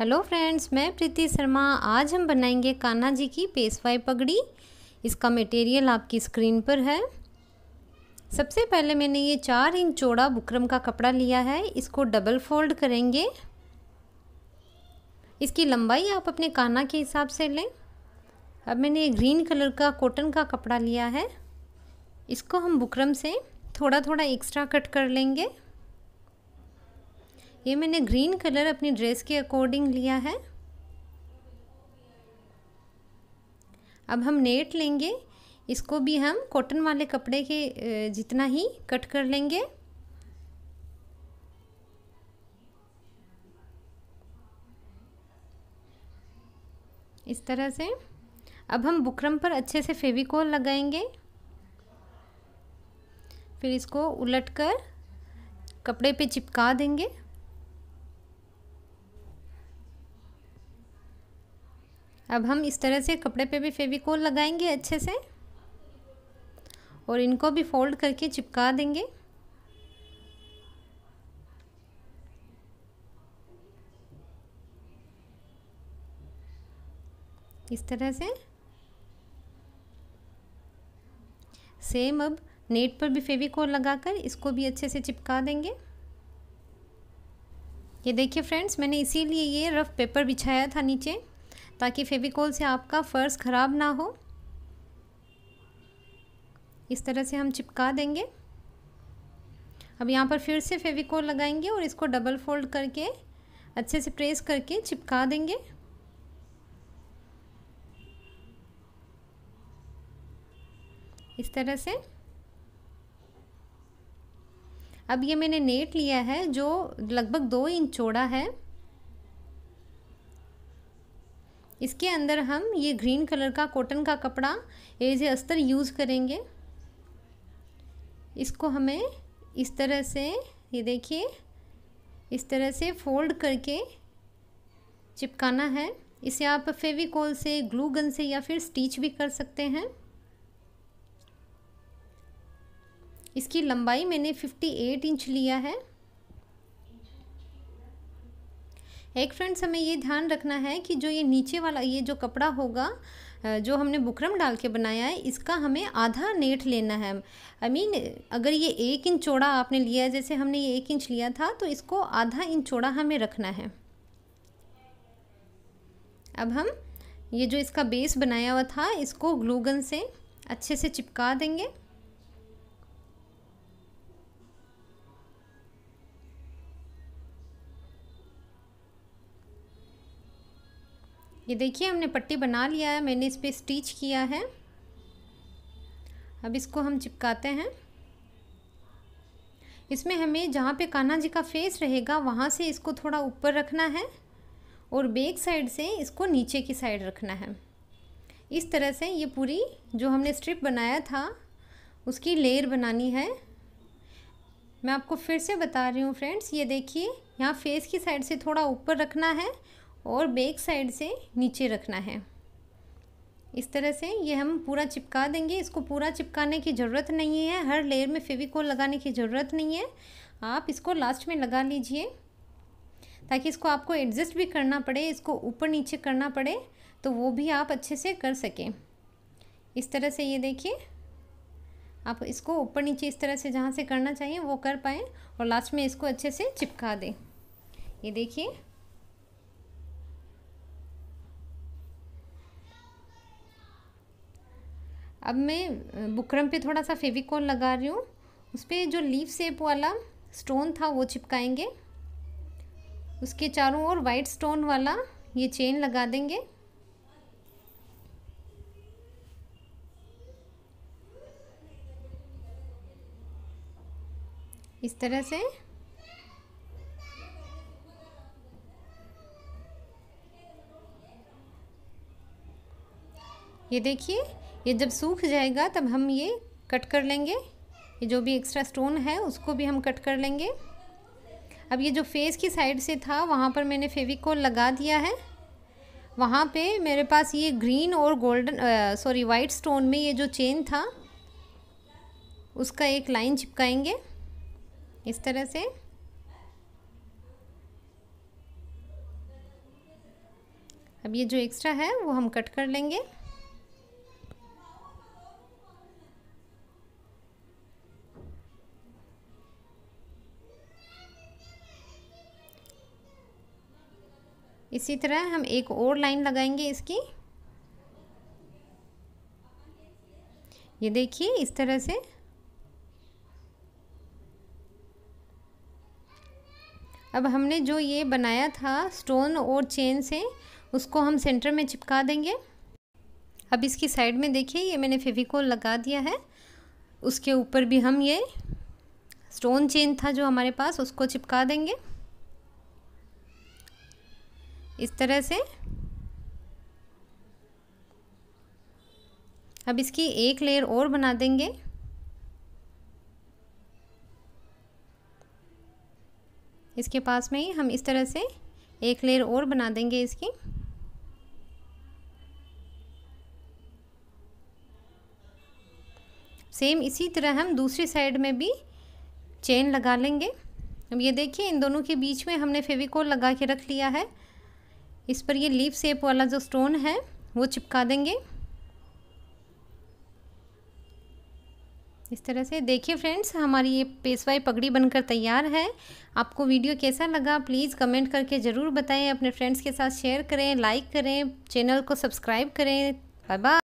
hello friends मैं प्रीति शर्मा आज हम बनाएंगे कान्हा जी की पेशवाई पगड़ी इसका मटेरियल आपकी स्क्रीन पर है सबसे पहले मैंने ये चार इंच चौड़ा बुकरम का कपड़ा लिया है इसको डबल फोल्ड करेंगे इसकी लंबाई आप अपने कान्हा के हिसाब से लें अब मैंने ग्रीन कलर का कॉटन का कपड़ा लिया है इसको हम बुकरम से थोड़ा थोड़ा एक्स्ट्रा कट कर लेंगे ये मैंने ग्रीन कलर अपनी ड्रेस के अकॉर्डिंग लिया है अब हम नेट लेंगे इसको भी हम कॉटन वाले कपड़े के जितना ही कट कर लेंगे इस तरह से अब हम बुकरम पर अच्छे से फेविकोल लगाएंगे फिर इसको उलटकर कपड़े पे चिपका देंगे अब हम इस तरह से कपड़े पे भी फेविकोल लगाएंगे अच्छे से और इनको भी फोल्ड करके चिपका देंगे इस तरह से सेम अब नेट पर भी फेविकोल लगाकर इसको भी अच्छे से चिपका देंगे ये देखिए फ्रेंड्स मैंने इसीलिए ये रफ़ पेपर बिछाया था नीचे ताकि फेविकोल से आपका फ़र्श ख़राब ना हो इस तरह से हम चिपका देंगे अब यहाँ पर फिर से फेविकोल लगाएंगे और इसको डबल फोल्ड करके अच्छे से प्रेस करके चिपका देंगे इस तरह से अब ये मैंने नेट लिया है जो लगभग दो इंच चौड़ा है इसके अंदर हम ये ग्रीन कलर का कॉटन का कपड़ा एज अस्तर यूज़ करेंगे इसको हमें इस तरह से ये देखिए इस तरह से फोल्ड करके चिपकाना है इसे आप फेविकोल से ग्लू गन से या फिर स्टिच भी कर सकते हैं इसकी लंबाई मैंने 58 इंच लिया है एक फ्रेंड्स हमें ये ध्यान रखना है कि जो ये नीचे वाला ये जो कपड़ा होगा जो हमने बुकरम डाल के बनाया है इसका हमें आधा नेट लेना है आई I मीन mean, अगर ये एक इंच चौड़ा आपने लिया है जैसे हमने ये एक इंच लिया था तो इसको आधा इंच चौड़ा हमें रखना है अब हम ये जो इसका बेस बनाया हुआ था इसको ग्लूगन से अच्छे से चिपका देंगे ये देखिए हमने पट्टी बना लिया है मैंने इस पर स्टिच किया है अब इसको हम चिपकाते हैं इसमें हमें जहाँ पे कान्हा जी का फेस रहेगा वहाँ से इसको थोड़ा ऊपर रखना है और बैक साइड से इसको नीचे की साइड रखना है इस तरह से ये पूरी जो हमने स्ट्रिप बनाया था उसकी लेयर बनानी है मैं आपको फिर से बता रही हूँ फ्रेंड्स ये देखिए यहाँ फेस की साइड से थोड़ा ऊपर रखना है और बैक साइड से नीचे रखना है इस तरह से ये हम पूरा चिपका देंगे इसको पूरा चिपकाने की ज़रूरत नहीं है हर लेयर में फेविकोल लगाने की ज़रूरत नहीं है आप इसको लास्ट में लगा लीजिए ताकि इसको आपको एडजस्ट भी करना पड़े इसको ऊपर नीचे करना पड़े तो वो भी आप अच्छे से कर सकें इस तरह से ये देखिए आप इसको ऊपर नीचे इस तरह से जहाँ से करना चाहिए वो कर पाएँ और लास्ट में इसको अच्छे से चिपका दें ये देखिए अब मैं बुकरम पे थोड़ा सा फेविकॉल लगा रही हूँ उस पर जो लीव सेप वाला स्टोन था वो चिपकाएंगे उसके चारों ओर वाइट स्टोन वाला ये चेन लगा देंगे इस तरह से ये देखिए ये जब सूख जाएगा तब हम ये कट कर लेंगे ये जो भी एक्स्ट्रा स्टोन है उसको भी हम कट कर लेंगे अब ये जो फेस की साइड से था वहाँ पर मैंने फेविकोल लगा दिया है वहाँ पे मेरे पास ये ग्रीन और गोल्डन सॉरी वाइट स्टोन में ये जो चेन था उसका एक लाइन चिपकाएंगे इस तरह से अब ये जो एक्स्ट्रा है वो हम कट कर लेंगे इसी तरह हम एक और लाइन लगाएंगे इसकी ये देखिए इस तरह से अब हमने जो ये बनाया था स्टोन और चेन से उसको हम सेंटर में चिपका देंगे अब इसकी साइड में देखिए ये मैंने फेविकोल लगा दिया है उसके ऊपर भी हम ये स्टोन चेन था जो हमारे पास उसको चिपका देंगे इस तरह से अब इसकी एक लेयर और बना देंगे इसके पास में ही हम इस तरह से एक लेयर और बना देंगे इसकी सेम इसी तरह हम दूसरी साइड में भी चेन लगा लेंगे अब ये देखिए इन दोनों के बीच में हमने फेविकोल लगा के रख लिया है इस पर ये लीफ शेप वाला जो स्टोन है वो चिपका देंगे इस तरह से देखिए फ्रेंड्स हमारी ये पेशवाई पगड़ी बनकर तैयार है आपको वीडियो कैसा लगा प्लीज़ कमेंट करके ज़रूर बताएं अपने फ्रेंड्स के साथ शेयर करें लाइक करें चैनल को सब्सक्राइब करें बाय बाय